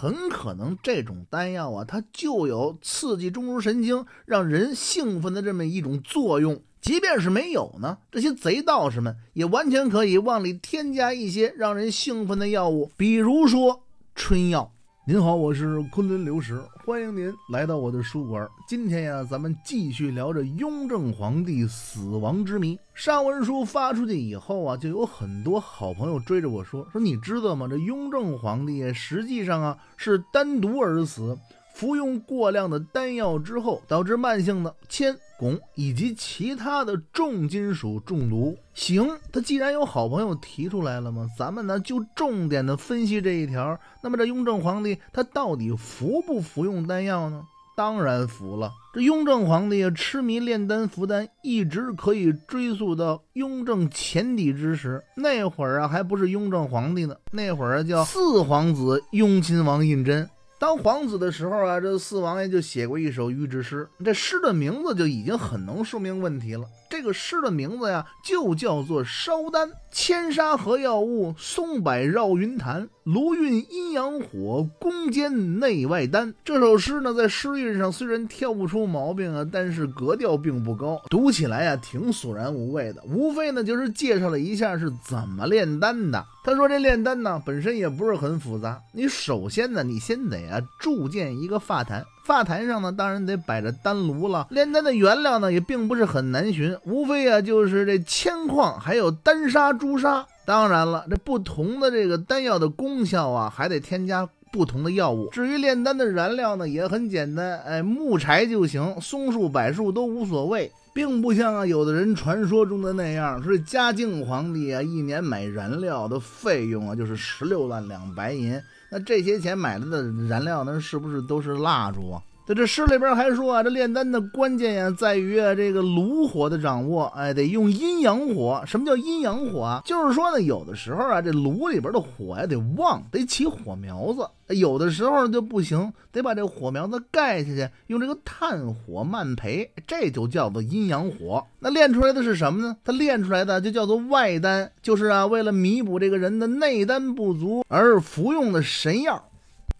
很可能这种丹药啊，它就有刺激中枢神经、让人兴奋的这么一种作用。即便是没有呢，这些贼道士们也完全可以往里添加一些让人兴奋的药物，比如说春药。您好，我是昆仑刘石，欢迎您来到我的书馆。今天呀，咱们继续聊着雍正皇帝死亡之谜。上文书发出去以后啊，就有很多好朋友追着我说：“说你知道吗？这雍正皇帝实际上啊是单独而死。”服用过量的丹药之后，导致慢性的铅、汞以及其他的重金属中毒。行，他既然有好朋友提出来了嘛，咱们呢就重点的分析这一条。那么这雍正皇帝他到底服不服用丹药呢？当然服了。这雍正皇帝痴迷炼丹服丹，一直可以追溯到雍正前底之时。那会儿啊，还不是雍正皇帝呢，那会儿叫四皇子雍亲王胤禛。当皇子的时候啊，这四王爷就写过一首御制诗，这诗的名字就已经很能说明问题了。这个诗的名字呀，就叫做《烧丹》。千沙和药物，松柏绕云坛。炉运阴阳火，攻坚内外丹。这首诗呢，在诗韵上虽然挑不出毛病啊，但是格调并不高，读起来啊，挺索然无味的。无非呢，就是介绍了一下是怎么炼丹的。他说：“这炼丹呢，本身也不是很复杂。你首先呢，你先得啊铸建一个发坛，发坛上呢，当然得摆着丹炉了。炼丹的原料呢，也并不是很难寻，无非啊就是这铅矿，还有丹砂、朱砂。当然了，这不同的这个丹药的功效啊，还得添加。”不同的药物，至于炼丹的燃料呢，也很简单，哎，木柴就行，松树、柏树都无所谓，并不像有的人传说中的那样，说嘉靖皇帝啊，一年买燃料的费用啊，就是十六万两白银，那这些钱买的燃料，那是不是都是蜡烛啊？在这诗里边还说啊，这炼丹的关键呀，在于啊这个炉火的掌握。哎，得用阴阳火。什么叫阴阳火？啊？就是说呢，有的时候啊，这炉里边的火呀得旺，得起火苗子；有的时候就不行，得把这火苗子盖下去，用这个炭火慢培，这就叫做阴阳火。那炼出来的是什么呢？它炼出来的就叫做外丹，就是啊，为了弥补这个人的内丹不足而服用的神药。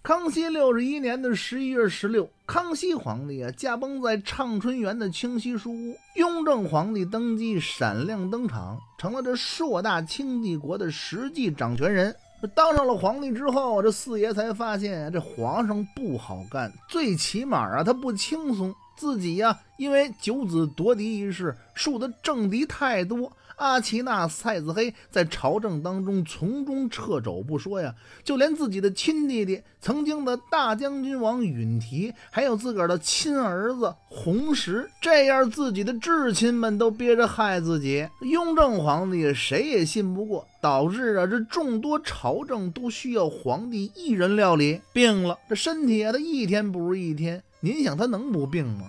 康熙六十一年的十一月十六，康熙皇帝啊驾崩在畅春园的清溪书屋。雍正皇帝登基，闪亮登场，成了这硕大清帝国的实际掌权人。当上了皇帝之后，这四爷才发现，这皇上不好干，最起码啊他不轻松。自己呀，因为九子夺嫡一事，树的政敌太多。阿奇娜、蔡子黑在朝政当中从中掣肘不说呀，就连自己的亲弟弟、曾经的大将军王允提，还有自个儿的亲儿子弘时，这样自己的至亲们都憋着害自己。雍正皇帝谁也信不过，导致啊这众多朝政都需要皇帝一人料理。病了，这身体啊他一天不如一天，您想他能不病吗？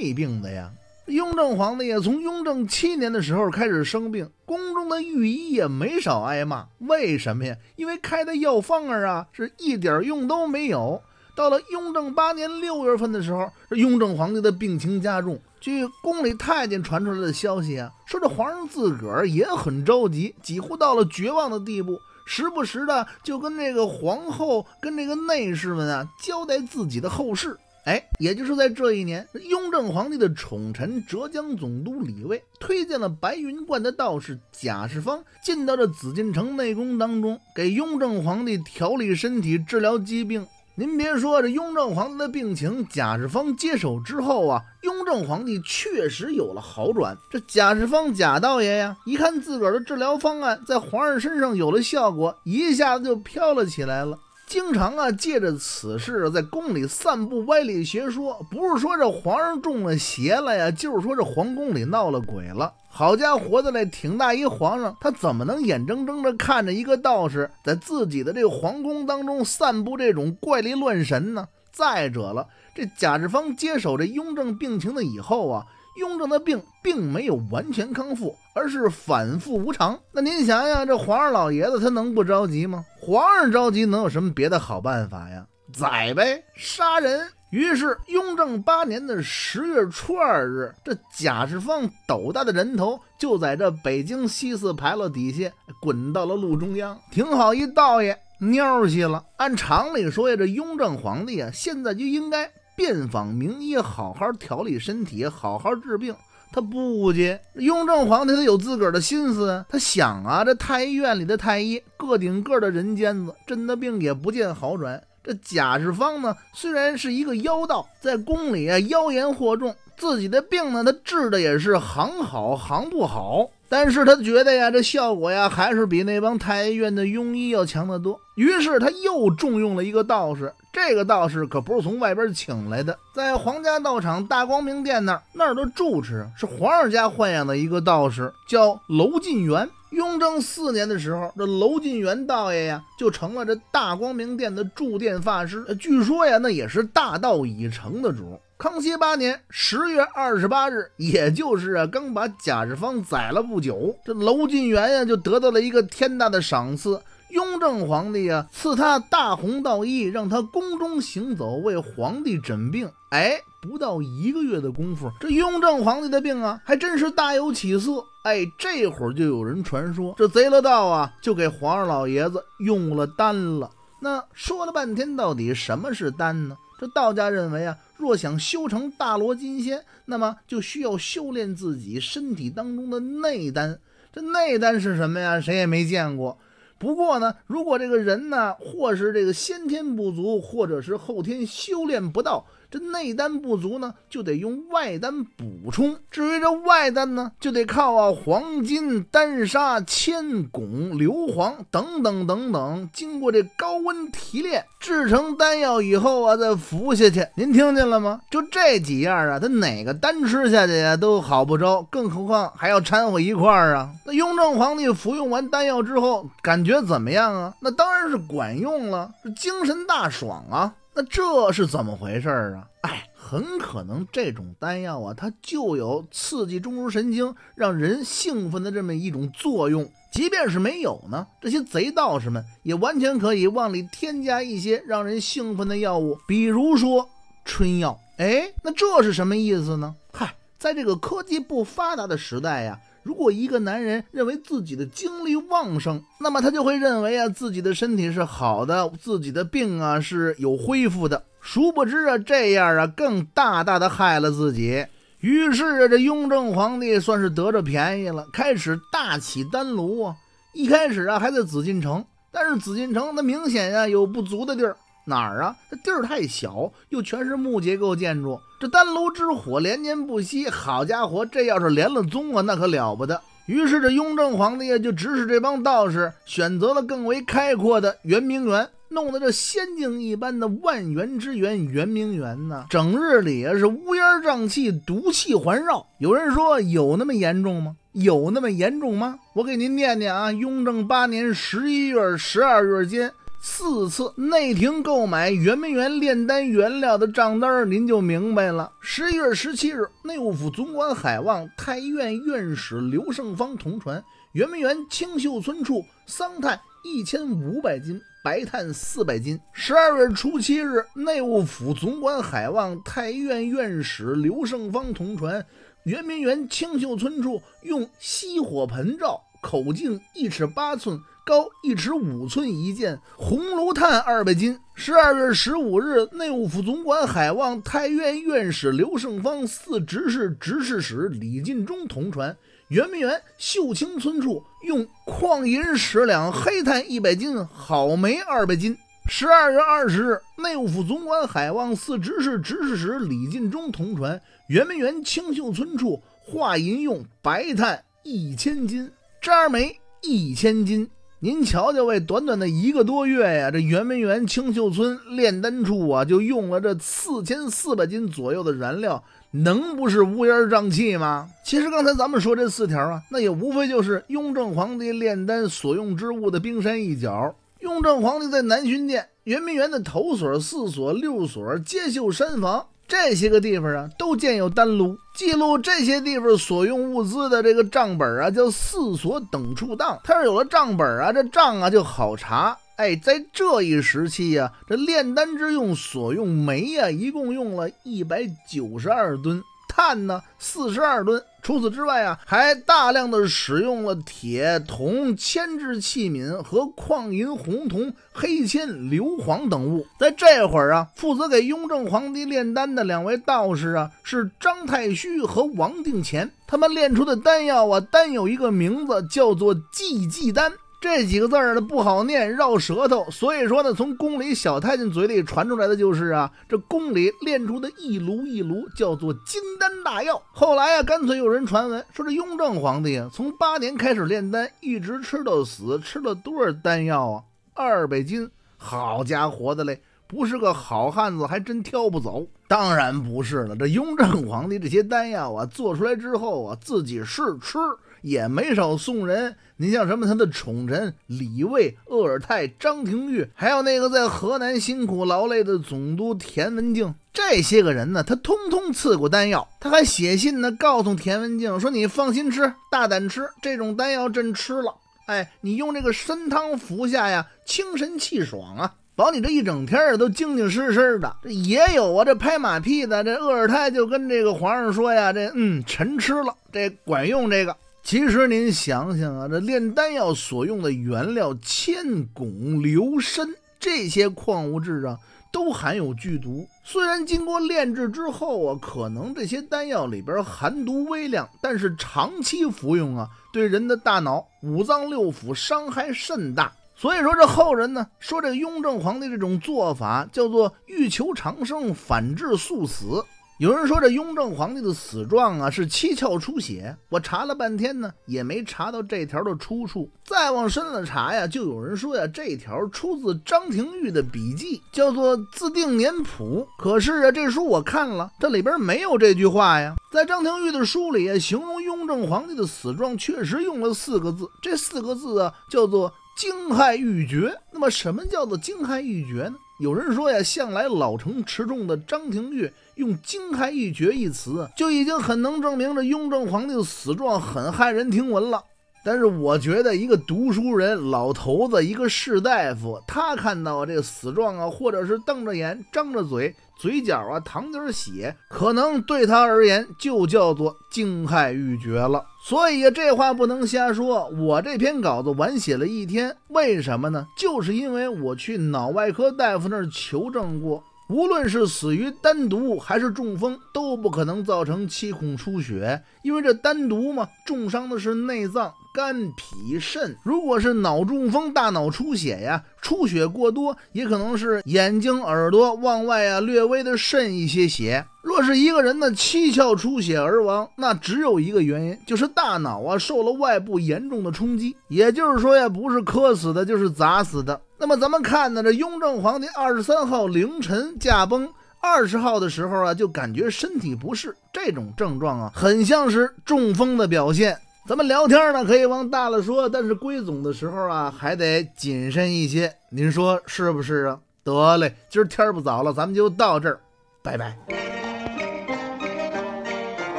累病的呀。雍正皇帝也从雍正七年的时候开始生病，宫中的御医也没少挨骂。为什么呀？因为开的药方儿啊是一点用都没有。到了雍正八年六月份的时候，这雍正皇帝的病情加重。据宫里太监传出来的消息啊，说这皇上自个儿也很着急，几乎到了绝望的地步，时不时的就跟这个皇后、跟这个内侍们啊交代自己的后事。哎，也就是在这一年，雍正皇帝的宠臣浙江总督李卫推荐了白云观的道士贾世芳进到这紫禁城内宫当中，给雍正皇帝调理身体、治疗疾病。您别说，这雍正皇帝的病情，贾世芳接手之后啊，雍正皇帝确实有了好转。这贾世芳贾道爷呀，一看自个儿的治疗方案在皇上身上有了效果，一下子就飘了起来了。经常啊，借着此事在宫里散布歪理邪说，不是说这皇上中了邪了呀，就是说这皇宫里闹了鬼了。好家伙，在那挺大一皇上，他怎么能眼睁睁的看着一个道士在自己的这个皇宫当中散布这种怪力乱神呢？再者了，这贾志芳接手这雍正病情的以后啊，雍正的病并没有完全康复，而是反复无常。那您想想，这皇上老爷子他能不着急吗？皇上着急，能有什么别的好办法呀？宰呗，杀人！于是雍正八年的十月初二日，这贾世芳斗大的人头就在这北京西四牌楼底下滚到了路中央，挺好一道爷，尿气了。按常理说呀，这雍正皇帝啊，现在就应该遍访名医，好好调理身体，好好治病。他不接。雍正皇帝他有自个儿的心思。他想啊，这太医院里的太医个顶个的人尖子，朕的病也不见好转。这贾世芳呢，虽然是一个妖道，在宫里啊妖言惑众，自己的病呢，他治的也是行好行不好。但是他觉得呀，这效果呀，还是比那帮太医院的庸医要强得多。于是他又重用了一个道士。这个道士可不是从外边请来的，在皇家道场大光明殿那儿，那儿的住持是皇上家豢养的一个道士，叫娄晋元。雍正四年的时候，这娄晋元道爷呀，就成了这大光明殿的住殿法师。据说呀，那也是大道已成的主。康熙八年十月二十八日，也就是啊刚把贾世芳宰了不久，这娄晋元呀就得到了一个天大的赏赐。雍正皇帝啊赐他大红道衣，让他宫中行走，为皇帝诊病。哎，不到一个月的功夫，这雍正皇帝的病啊还真是大有起色。哎，这会儿就有人传说，这贼了道啊就给皇上老爷子用了丹了。那说了半天，到底什么是丹呢？这道家认为啊。若想修成大罗金仙，那么就需要修炼自己身体当中的内丹。这内丹是什么呀？谁也没见过。不过呢，如果这个人呢，或是这个先天不足，或者是后天修炼不到。这内丹不足呢，就得用外丹补充。至于这外丹呢，就得靠啊黄金、丹砂、铅、汞、硫磺等等等等，经过这高温提炼制成丹药以后啊，再服下去。您听见了吗？就这几样啊，它哪个单吃下去呀都好不着，更何况还要掺和一块儿啊。那雍正皇帝服用完丹药之后，感觉怎么样啊？那当然是管用了，精神大爽啊。那这是怎么回事儿啊？哎，很可能这种丹药啊，它就有刺激中枢神经、让人兴奋的这么一种作用。即便是没有呢，这些贼道士们也完全可以往里添加一些让人兴奋的药物，比如说春药。哎，那这是什么意思呢？嗨，在这个科技不发达的时代呀。如果一个男人认为自己的精力旺盛，那么他就会认为啊，自己的身体是好的，自己的病啊是有恢复的。殊不知啊，这样啊，更大大的害了自己。于是啊，这雍正皇帝算是得着便宜了，开始大起丹炉啊。一开始啊，还在紫禁城，但是紫禁城它明显啊有不足的地儿。哪儿啊？这地儿太小，又全是木结构建筑，这丹炉之火连年不熄。好家伙，这要是连了宗啊，那可了不得。于是这雍正皇帝呀，就指使这帮道士选择了更为开阔的圆明园，弄得这仙境一般的万园之园圆明园呢，整日里是乌烟瘴气，毒气环绕。有人说有那么严重吗？有那么严重吗？我给您念念啊，雍正八年十一月、十二月间。四次内廷购买圆明园炼丹原料的账单，您就明白了。十一月十七日，内务府总管海望、太医院院使刘胜芳同传，圆明园清秀村处桑炭一千五百斤，白炭四百斤。十二月初七日，内务府总管海望、太医院院使刘胜芳同传，圆明园清秀村处用熄火盆罩，口径一尺八寸。高一尺五寸一件红炉炭二百斤。十二月十五日，内务府总管海望、太院院使刘胜芳、四执事执事使李进忠同传，圆明园秀清村处用矿银十两，黑炭一百斤，好煤二百斤。十二月二十日，内务府总管海望、四执事执事使李进忠同传，圆明园清秀村处化银用白炭一千斤，渣煤一千斤。您瞧瞧，为短短的一个多月呀，这圆明园清秀村炼丹处啊，就用了这四千四百斤左右的燃料，能不是乌烟瘴气吗？其实刚才咱们说这四条啊，那也无非就是雍正皇帝炼丹所用之物的冰山一角。雍正皇帝在南巡殿、圆明园的头所、四所、六所皆秀山房。这些个地方啊，都建有丹炉，记录这些地方所用物资的这个账本啊，叫四所等处档。他是有了账本啊，这账啊就好查。哎，在这一时期啊，这炼丹之用所用煤啊，一共用了一百九十二吨，碳呢四十二吨。除此之外啊，还大量的使用了铁、铜、铅制器皿和矿银、红铜、黑铅、硫磺等物。在这会儿啊，负责给雍正皇帝炼丹的两位道士啊，是张太虚和王定乾。他们炼出的丹药啊，单有一个名字叫做济济丹。这几个字儿呢不好念，绕舌头，所以说呢，从宫里小太监嘴里传出来的就是啊，这宫里炼出的一炉一炉叫做金丹大药。后来啊，干脆有人传闻说这雍正皇帝啊，从八年开始炼丹，一直吃到死，吃了多少丹药啊？二百斤！好家伙的嘞，不是个好汉子，还真挑不走。当然不是了，这雍正皇帝这些丹药啊，做出来之后啊，自己试吃。也没少送人，你像什么？他的宠臣李卫、鄂尔泰、张廷玉，还有那个在河南辛苦劳累的总督田文静，这些个人呢，他通通赐过丹药。他还写信呢，告诉田文静说：“你放心吃，大胆吃这种丹药，朕吃了，哎，你用这个参汤服下呀，清神气爽啊，保你这一整天儿都精精神神的。”这也有啊，这拍马屁的，这鄂尔泰就跟这个皇上说呀：“这嗯，臣吃了，这管用这个。”其实您想想啊，这炼丹药所用的原料铅、汞、硫、砷这些矿物质啊，都含有剧毒。虽然经过炼制之后啊，可能这些丹药里边含毒微量，但是长期服用啊，对人的大脑、五脏六腑伤害甚大。所以说，这后人呢说这雍正皇帝这种做法叫做欲求长生，反致速死。有人说这雍正皇帝的死状啊是七窍出血，我查了半天呢也没查到这条的出处。再往深了查呀，就有人说呀这条出自张廷玉的笔记，叫做《自定年谱》。可是啊，这书我看了，这里边没有这句话呀。在张廷玉的书里啊，形容雍正皇帝的死状确实用了四个字，这四个字啊叫做“惊骇欲绝”。那么什么叫做“惊骇欲绝”呢？有人说呀，向来老成持重的张廷玉用“惊骇一绝”一词，就已经很能证明这雍正皇帝的死状很骇人听闻了。但是我觉得一个读书人，老头子，一个士大夫，他看到这个死状啊，或者是瞪着眼、张着嘴，嘴角啊淌点血，可能对他而言就叫做惊骇欲绝了。所以这话不能瞎说。我这篇稿子晚写了一天，为什么呢？就是因为我去脑外科大夫那儿求证过。无论是死于单毒还是中风，都不可能造成七孔出血，因为这单毒嘛，重伤的是内脏，肝、脾、肾。如果是脑中风，大脑出血呀，出血过多，也可能是眼睛、耳朵往外啊，略微的渗一些血。若是一个人的七窍出血而亡，那只有一个原因，就是大脑啊受了外部严重的冲击，也就是说呀，不是磕死的，就是砸死的。那么咱们看呢，这雍正皇帝二十三号凌晨驾崩，二十号的时候啊，就感觉身体不适，这种症状啊，很像是中风的表现。咱们聊天呢，可以往大了说，但是归总的时候啊，还得谨慎一些，您说是不是啊？得嘞，今天不早了，咱们就到这儿，拜拜。